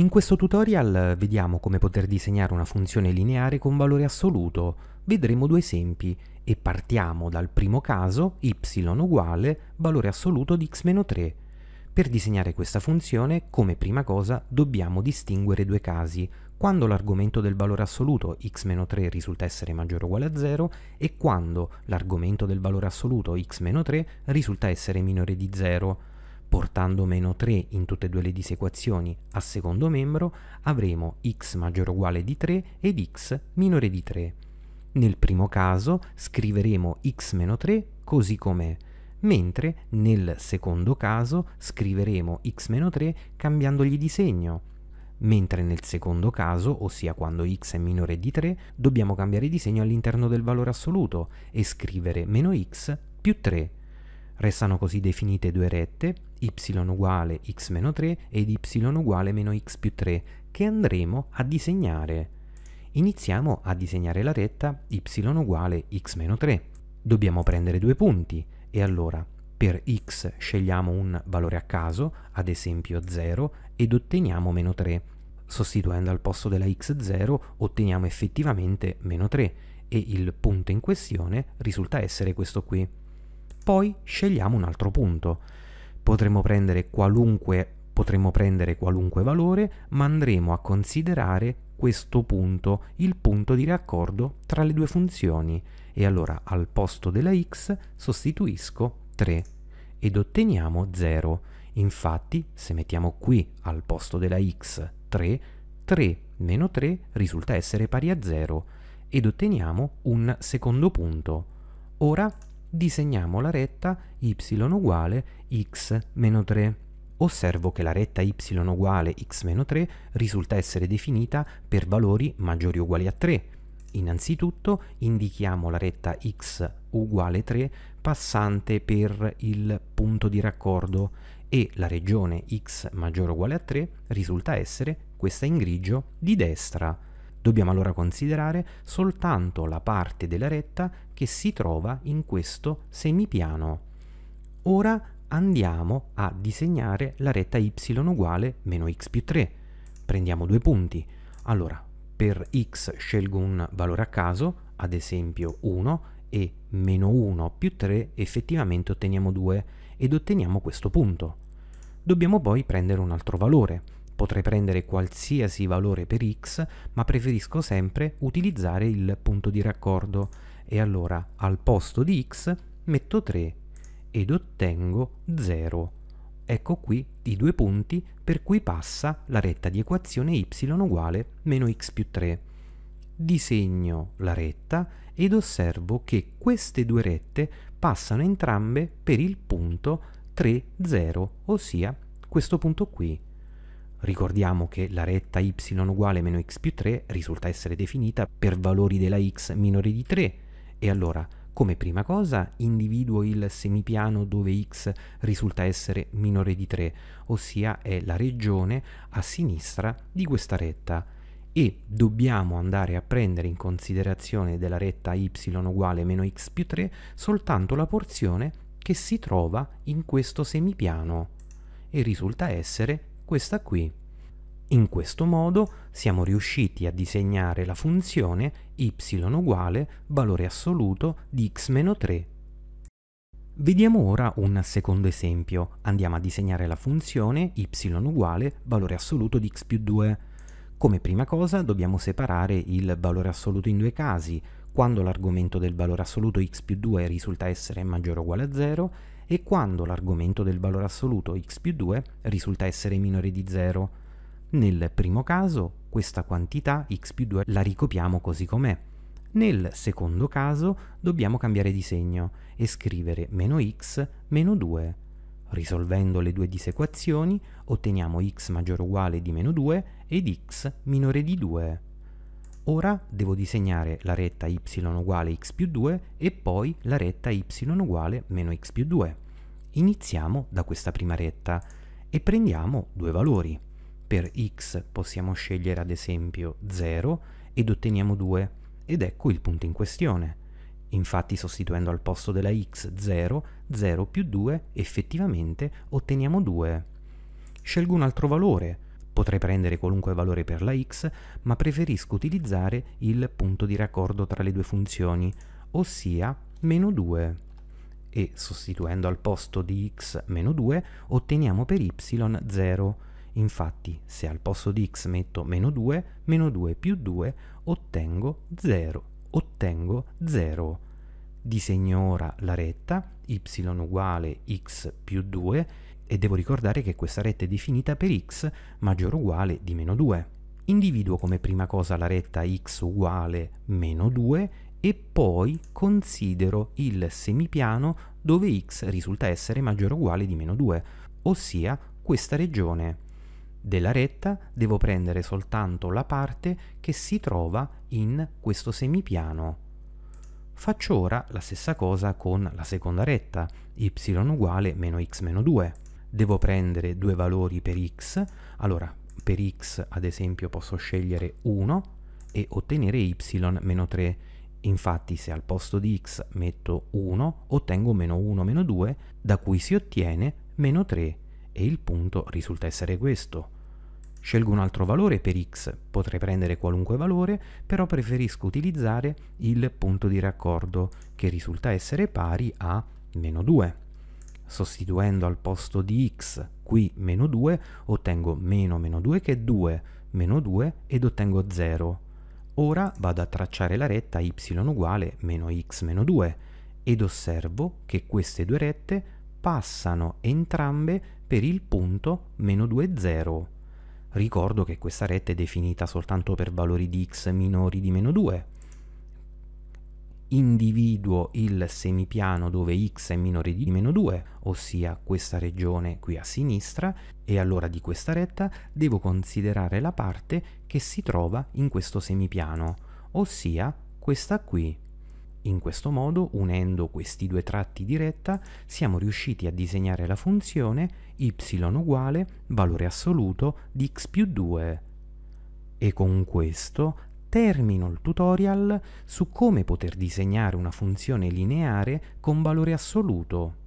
In questo tutorial vediamo come poter disegnare una funzione lineare con valore assoluto. Vedremo due esempi e partiamo dal primo caso, y uguale valore assoluto di x-3. Per disegnare questa funzione, come prima cosa, dobbiamo distinguere due casi, quando l'argomento del valore assoluto x-3 risulta essere maggiore o uguale a 0 e quando l'argomento del valore assoluto x-3 risulta essere minore di 0 portando meno 3 in tutte e due le disequazioni a secondo membro, avremo x maggiore o uguale di 3 ed x minore di 3. Nel primo caso scriveremo x meno 3 così com'è, mentre nel secondo caso scriveremo x meno 3 cambiandogli di segno, mentre nel secondo caso, ossia quando x è minore di 3, dobbiamo cambiare di segno all'interno del valore assoluto e scrivere meno x più 3 Restano così definite due rette, y uguale x meno 3 ed y uguale meno x più 3, che andremo a disegnare. Iniziamo a disegnare la retta y uguale x meno 3. Dobbiamo prendere due punti e allora per x scegliamo un valore a caso, ad esempio 0, ed otteniamo meno 3. Sostituendo al posto della x0 otteniamo effettivamente meno 3 e il punto in questione risulta essere questo qui. Poi scegliamo un altro punto. Potremmo prendere qualunque potremmo prendere qualunque valore, ma andremo a considerare questo punto, il punto di raccordo tra le due funzioni. E allora al posto della x sostituisco 3 ed otteniamo 0. Infatti, se mettiamo qui al posto della x 3, 3 meno 3 risulta essere pari a 0 ed otteniamo un secondo punto. Ora disegniamo la retta y uguale x meno 3. Osservo che la retta y uguale x meno 3 risulta essere definita per valori maggiori o uguali a 3. Innanzitutto indichiamo la retta x uguale 3 passante per il punto di raccordo e la regione x maggiore o uguale a 3 risulta essere questa in grigio di destra Dobbiamo allora considerare soltanto la parte della retta che si trova in questo semipiano. Ora andiamo a disegnare la retta y uguale meno x più 3. Prendiamo due punti. Allora, per x scelgo un valore a caso, ad esempio 1, e meno 1 più 3 effettivamente otteniamo 2 ed otteniamo questo punto. Dobbiamo poi prendere un altro valore, Potrei prendere qualsiasi valore per x, ma preferisco sempre utilizzare il punto di raccordo. E allora al posto di x metto 3 ed ottengo 0. Ecco qui i due punti per cui passa la retta di equazione y uguale meno x più 3. Disegno la retta ed osservo che queste due rette passano entrambe per il punto 3, 0, ossia questo punto qui. Ricordiamo che la retta y uguale meno x più 3 risulta essere definita per valori della x minore di 3 e allora come prima cosa individuo il semipiano dove x risulta essere minore di 3, ossia è la regione a sinistra di questa retta e dobbiamo andare a prendere in considerazione della retta y uguale meno x più 3 soltanto la porzione che si trova in questo semipiano e risulta essere questa qui. In questo modo siamo riusciti a disegnare la funzione y uguale valore assoluto di x-3. Vediamo ora un secondo esempio. Andiamo a disegnare la funzione y uguale valore assoluto di x più 2. Come prima cosa dobbiamo separare il valore assoluto in due casi, quando l'argomento del valore assoluto x più 2 risulta essere maggiore o uguale a 0 e quando l'argomento del valore assoluto x più 2 risulta essere minore di 0. Nel primo caso questa quantità x più 2 la ricopiamo così com'è. Nel secondo caso dobbiamo cambiare di segno e scrivere meno x meno 2. Risolvendo le due disequazioni otteniamo x maggiore o uguale di meno 2 ed x minore di 2. Ora devo disegnare la retta y uguale x più 2 e poi la retta y uguale meno x più 2. Iniziamo da questa prima retta e prendiamo due valori. Per x possiamo scegliere ad esempio 0 ed otteniamo 2 ed ecco il punto in questione. Infatti sostituendo al posto della x 0, 0 più 2 effettivamente otteniamo 2. Scelgo un altro valore, Potrei prendere qualunque valore per la x, ma preferisco utilizzare il punto di raccordo tra le due funzioni, ossia meno 2. E sostituendo al posto di x meno 2 otteniamo per y 0. Infatti, se al posto di x metto meno 2, meno 2 più 2, ottengo 0. Ottengo 0. Disegno ora la retta, y uguale x più 2, e devo ricordare che questa retta è definita per x maggiore o uguale di meno 2. Individuo come prima cosa la retta x uguale meno 2 e poi considero il semipiano dove x risulta essere maggiore o uguale di meno 2, ossia questa regione. Della retta devo prendere soltanto la parte che si trova in questo semipiano. Faccio ora la stessa cosa con la seconda retta, y uguale meno x meno 2 devo prendere due valori per x, allora per x ad esempio posso scegliere 1 e ottenere y meno 3. Infatti se al posto di x metto 1 ottengo meno 1 meno 2 da cui si ottiene meno 3 e il punto risulta essere questo. Scelgo un altro valore per x, potrei prendere qualunque valore, però preferisco utilizzare il punto di raccordo che risulta essere pari a meno 2. Sostituendo al posto di x qui meno 2, ottengo meno meno 2 che è 2, meno 2 ed ottengo 0. Ora vado a tracciare la retta y uguale meno x meno 2 ed osservo che queste due rette passano entrambe per il punto meno 2, 0. Ricordo che questa retta è definita soltanto per valori di x minori di meno 2, individuo il semipiano dove x è minore di meno 2, ossia questa regione qui a sinistra, e allora di questa retta devo considerare la parte che si trova in questo semipiano, ossia questa qui. In questo modo, unendo questi due tratti di retta, siamo riusciti a disegnare la funzione y uguale valore assoluto di x più 2. E con questo termino il tutorial su come poter disegnare una funzione lineare con valore assoluto